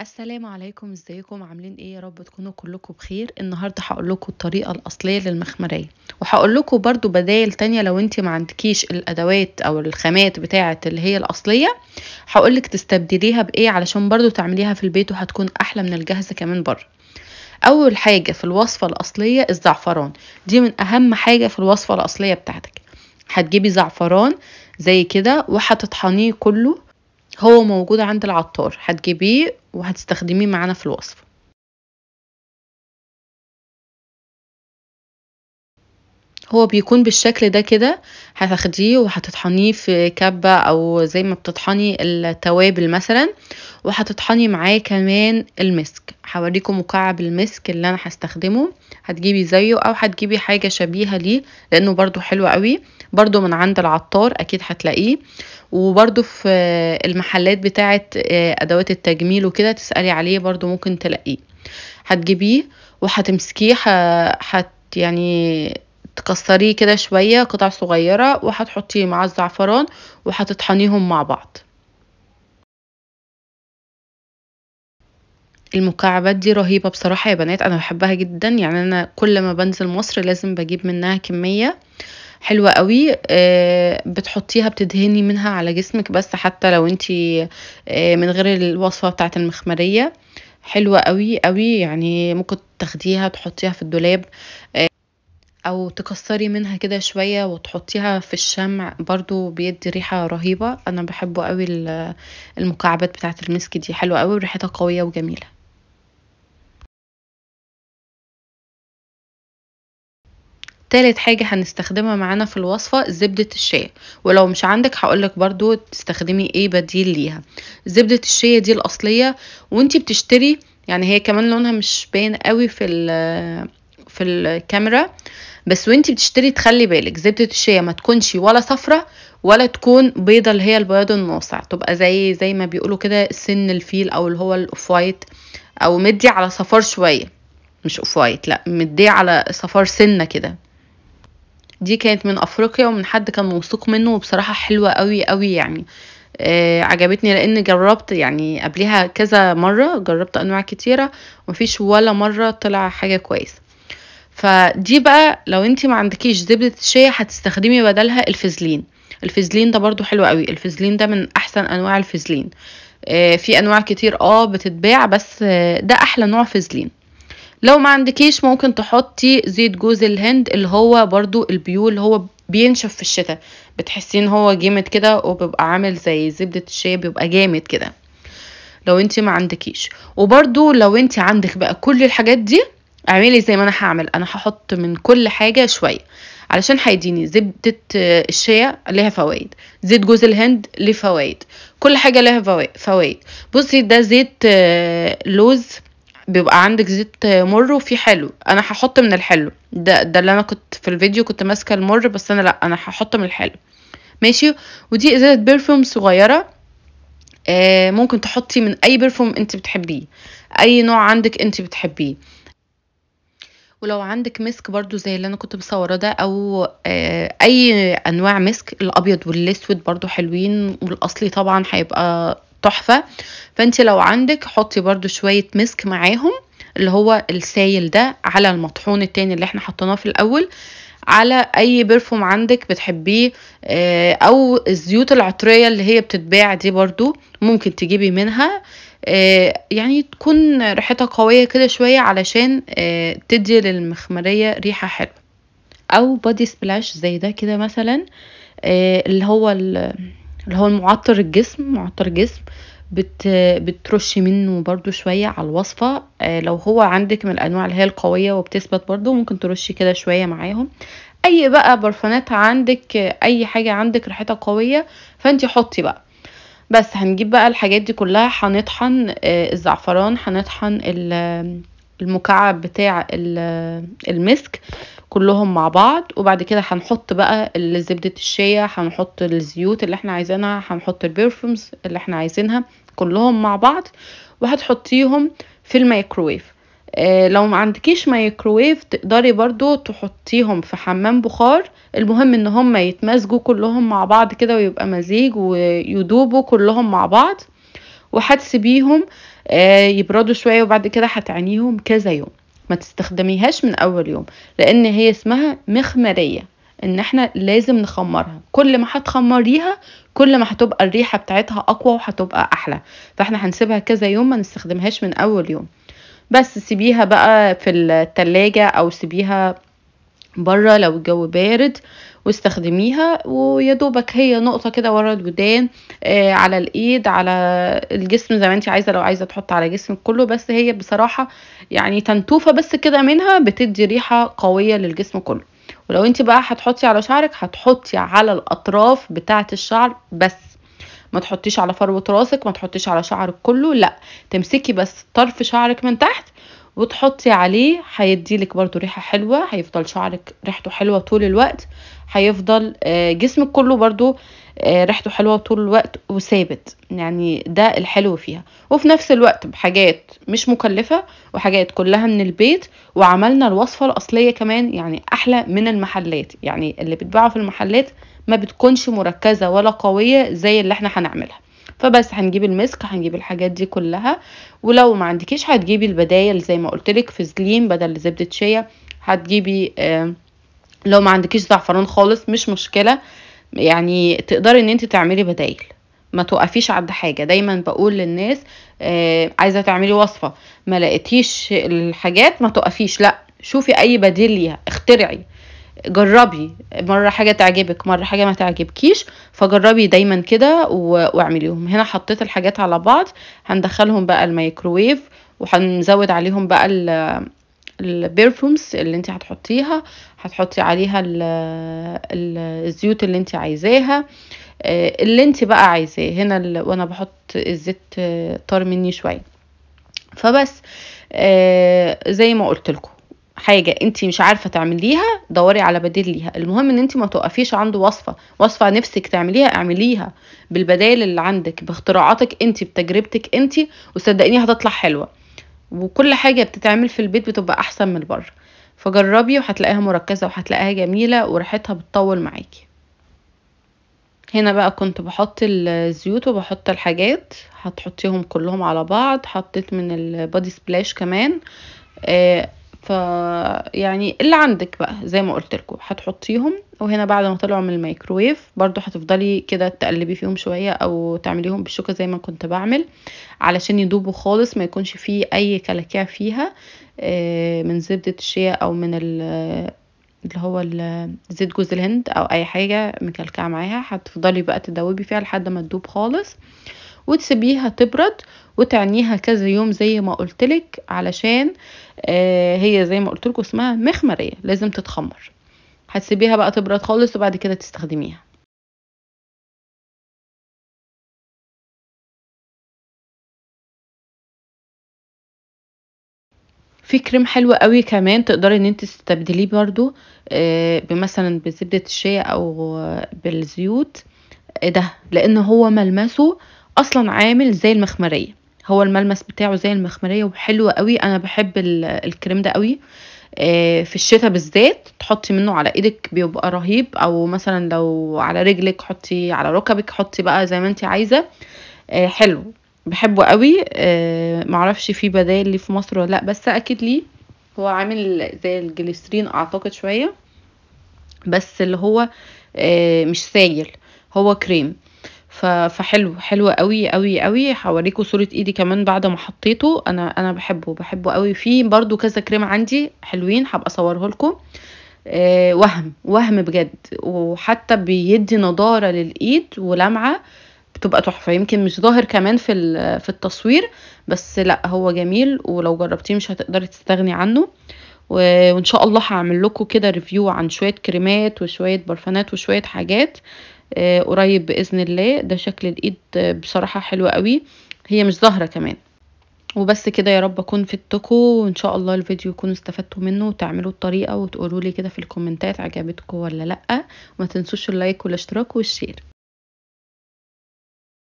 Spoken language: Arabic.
السلام عليكم ازيكم عاملين ايه يا رب تكونوا كلكم بخير النهارده هقول لكم الطريقه الاصليه للمخمريه وهقول لكم برده بدايل تانية لو انت ما عندكيش الادوات او الخامات بتاعه اللي هي الاصليه هقول لك تستبدليها بايه علشان برده تعمليها في البيت وهتكون احلى من الجاهزه كمان بره اول حاجه في الوصفه الاصليه الزعفران دي من اهم حاجه في الوصفه الاصليه بتاعتك هتجيبي زعفران زي كده وهتطحنيه كله هو موجود عند العطار هتجيبيه وهتستخدميه معانا في الوصفه هو بيكون بالشكل ده كده هتاخديه وهتطحنيه في كبة او زي ما بتطحني التوابل مثلا وهتطحني معاه كمان المسك هوريكم مكعب المسك اللي انا هستخدمه هتجيبي زيه او هتجيبي حاجة شبيهة ليه لانه برضو حلو قوي برضو من عند العطار اكيد هتلاقيه وبرضو في المحلات بتاعة آه، ادوات التجميل وكده تسألي عليه برضو ممكن تلاقيه هتجيبيه وهتمسكيه هت يعني تكسريه كده شوية قطع صغيرة وهتحطيه مع الزعفران وهتطحنيهم مع بعض المكعبات دي رهيبة بصراحة يا بنات أنا بحبها جدا يعني أنا كل ما بنزل مصر لازم بجيب منها كمية حلوة قوي آه، بتحطيها بتدهني منها على جسمك بس حتى لو انتي آه، من غير الوصفة بتاعت المخمرية حلوة قوي قوي يعني ممكن تاخديها تحطيها في الدولاب آه، او تكسري منها كده شوية وتحطيها في الشمع برضو بيدي ريحة رهيبة انا بحبه قوي المكعبات بتاعت المسك دي حلوة قوي وريحتها قوية وجميلة تالت حاجة هنستخدمها معانا في الوصفة زبدة الشيا ولو مش عندك هقولك برضو تستخدمي ايه بديل ليها زبدة الشيا دي الاصلية وانتي بتشتري يعني هي كمان لونها مش باين قوي في في الكاميرا بس وانتي بتشتري تخلي بالك زبدة الشيا ما تكونش ولا صفرة ولا تكون بيضة اللي هي البياض الناصع تبقى زي زي ما بيقولوا كده سن الفيل او اللي هو الاوف وايت او مدي على صفار شوية مش اوف وايت لا مدي على صفار سنة كده دي كانت من افريقيا ومن حد كان موثوق منه وبصراحة حلوة قوي قوي يعني آه عجبتني لان جربت يعني قبليها كذا مره جربت انواع كتيره ومفيش ولا مره طلع حاجه كويسه فدي بقى لو انت ما عندكيش زبدة الشيا هتستخدمي بدلها الفزلين الفزلين ده برضو حلو قوي الفزلين ده من احسن انواع الفزلين آه، في انواع كتير اه بتتباع بس ده احلى نوع فزلين لو ما عندكيش ممكن تحطي زيت جوز الهند اللي هو برضو البيو اللي هو بينشف في الشتاء بتحسين هو جامد كده وبيبقى عامل زي زبدة الشاي بيبقى جامد كده لو انت ما عندكيش وبرضو لو انت عندك بقى كل الحاجات دي اعملي زي ما انا هعمل انا هحط من كل حاجه شويه علشان هيديني زبده آه، الشيا ليها فوائد زيت جوز الهند ليه فوائد كل حاجه ليها فوائد بصي ده زيت آه، لوز بيبقى عندك زيت آه، مر وفي حلو انا هحط من الحلو ده ده اللي انا كنت في الفيديو كنت ماسكه المر بس انا لا انا هحط من الحلو ماشي ودي ازازه بيرفوم صغيره ممكن تحطي من اي برفوم انت بتحبيه اي نوع عندك انت بتحبيه ولو عندك مسك برضو زي اللي انا كنت بصوره ده او آه، اي انواع مسك الابيض والاسود برضو حلوين والاصلي طبعا هيبقى تحفه فانت لو عندك حطي برضو شويه مسك معاهم اللي هو السايل ده على المطحون التاني اللي احنا حطيناه في الاول على اي برفوم عندك بتحبيه آه، او الزيوت العطريه اللي هي بتتباع دي برضو ممكن تجيبي منها آه، يعني تكون ريحتها قويه كده شويه علشان آه، تدي للمخمريه ريحه حلوه او بادي سبلاش زي ده كده مثلا اللي هو اللي هو المعطر الجسم معطر جسم بت بترشي منه برضو شوية على الوصفة آه، لو هو عندك من الأنواع اللي هي القوية وبتثبت برضو ممكن ترشي كده شوية معاهم أي بقى برفانات عندك أي حاجة عندك ريحتها قوية فانتي حطي بقى بس هنجيب بقى الحاجات دي كلها هنطحن آه، الزعفران هنطحن المكعب بتاع المسك كلهم مع بعض وبعد كده هنحط بقى زبدة الشيا هنحط الزيوت اللي احنا عايزينها هنحط البرفومز اللي احنا عايزينها كلهم مع بعض وهتحطيهم في الميكروويف اه لو ما عندكيش مايكروويف تقدري برضو تحطيهم في حمام بخار المهم ان هم يتمزجوا كلهم مع بعض كده ويبقى مزيج ويدوبوا كلهم مع بعض وهتسيبيهم اه يبردوا شوية وبعد كده هتعنيهم كذا يوم ما تستخدميهاش من اول يوم لان هي اسمها مخمريه ان احنا لازم نخمرها كل ما هتخمريها كل ما هتبقى الريحه بتاعتها اقوى وهتبقى احلى فاحنا هنسيبها كذا يوم ما نستخدمهاش من اول يوم بس سيبيها بقى في التلاجة او سيبيها بره لو الجو بارد واستخدميها ويا دوبك هي نقطه كده ورا الودان آه على الايد على الجسم زي ما انت عايزه لو عايزه تحط على جسم كله بس هي بصراحه يعني تنتوفه بس كده منها بتدي ريحه قويه للجسم كله ولو انت بقى هتحطي على شعرك هتحطي على الاطراف بتاعه الشعر بس ما تحطيش على فروه راسك ما تحطيش على شعرك كله لا تمسكي بس طرف شعرك من تحت وتحطي عليه هيديلك برضو ريحة حلوة هيفضل شعرك ريحته حلوة طول الوقت هيفضل آه، جسمك كله برضو آه، ريحته حلوة طول الوقت وثابت يعني ده الحلو فيها وفي نفس الوقت بحاجات مش مكلفة وحاجات كلها من البيت وعملنا الوصفة الأصلية كمان يعني أحلى من المحلات يعني اللي بتباعه في المحلات ما بتكونش مركزة ولا قوية زي اللي احنا هنعملها فبس هنجيب المسك هنجيب الحاجات دي كلها ولو ما عندكيش هتجيبي البدايل زي ما قلتلك فازلين بدل زبدة شيا هتجيبي آه لو ما عندكيش زعفران خالص مش مشكلة يعني تقدري ان انت تعملي بدايل ما توقفيش عند حاجة دايما بقول للناس آه عايزة تعملي وصفة ما لقيتيش الحاجات ما توقفيش لا شوفي اي بديل ليها اخترعي جربي مرة حاجة تعجبك مرة حاجة ما تعجبكيش فجربي دايما كده واعمليهم هنا حطيت الحاجات على بعض هندخلهم بقى الميكروويف وهنزود عليهم بقى البرفومز اللي انت هتحطيها هتحطي عليها الزيوت اللي انت عايزاها آه، اللي انت بقى عايزاه هنا وانا بحط الزيت آه، طار مني شويه فبس آه، زي ما قلت لكم حاجة انت مش عارفة تعمليها دوري على بديل ليها المهم ان انت ما توقفيش عند وصفة وصفة نفسك تعمليها اعمليها بالبدائل اللي عندك باختراعاتك انت بتجربتك انت وصدقيني هتطلع حلوة وكل حاجة بتتعمل في البيت بتبقى احسن من بره فجربي وهتلاقيها مركزة وهتلاقيها جميلة وريحتها بتطول معاكي هنا بقى كنت بحط الزيوت وبحط الحاجات هتحطيهم كلهم على بعض حطيت من البادي سبلاش كمان آه ف يعني اللي عندك بقى زي ما قلت لكم هتحطيهم وهنا بعد ما طلعوا من الميكرويف برضو هتفضلي كده تقلبي فيهم شويه او تعمليهم بالشوكه زي ما كنت بعمل علشان يدوبوا خالص ما يكونش فيه اي كلاكيع فيها آه، من زبده الشيا او من اللي هو زيت جوز الهند او اي حاجه مكلكعه معاها هتفضلي بقى تدوبي فيها لحد ما تدوب خالص آه وتسيبيها تبرد وتعنيها كذا يوم زي ما قلتلك علشان آه، هي زي ما قلتلكوا اسمها مخمرية لازم تتخمر هتسيبيها بقى تبرد خالص وبعد كده تستخدميها في كريم حلو قوي كمان تقدري ان انت تستبدليه برضو آه، مثلا بزبدة الشيا او بالزيوت آه، ده لان هو ملمسه اصلا عامل زي المخمريه هو الملمس بتاعه زي المخمريه وحلو قوي انا بحب الكريم ده قوي آه، في الشتاء بالذات تحطي منه على ايدك بيبقى رهيب او مثلا لو على رجلك حطي على ركبك حطي بقى زي ما انت عايزه آه، حلو بحبه قوي آه، معرفش في بدائل ليه في مصر ولا لا بس اكيد ليه هو عامل زي الجليسرين اعتقد شويه بس اللي هو مش سائل هو كريم فحلو حلو قوي قوي قوي هوريكم صوره ايدي كمان بعد ما حطيته انا انا بحبه بحبه قوي فيه برضو كذا كريم عندي حلوين هبقى اصوره لكم أه وهم وهم بجد وحتى بيدي نضاره للايد ولمعه بتبقى تحفه يمكن مش ظاهر كمان في في التصوير بس لا هو جميل ولو جربتيه مش هتقدري تستغني عنه وان شاء الله هعمل لكم كده ريفيو عن شويه كريمات وشويه برفانات وشويه حاجات آه، قريب باذن الله ده شكل الايد بصراحه حلو قوي هي مش ظاهره كمان وبس كده يا رب اكون فدتكم وان شاء الله الفيديو يكون استفدتوا منه وتعملوا الطريقه وتقولوا لي كده في الكومنتات عجبتكم ولا لا وما تنسوش اللايك والاشتراك والشير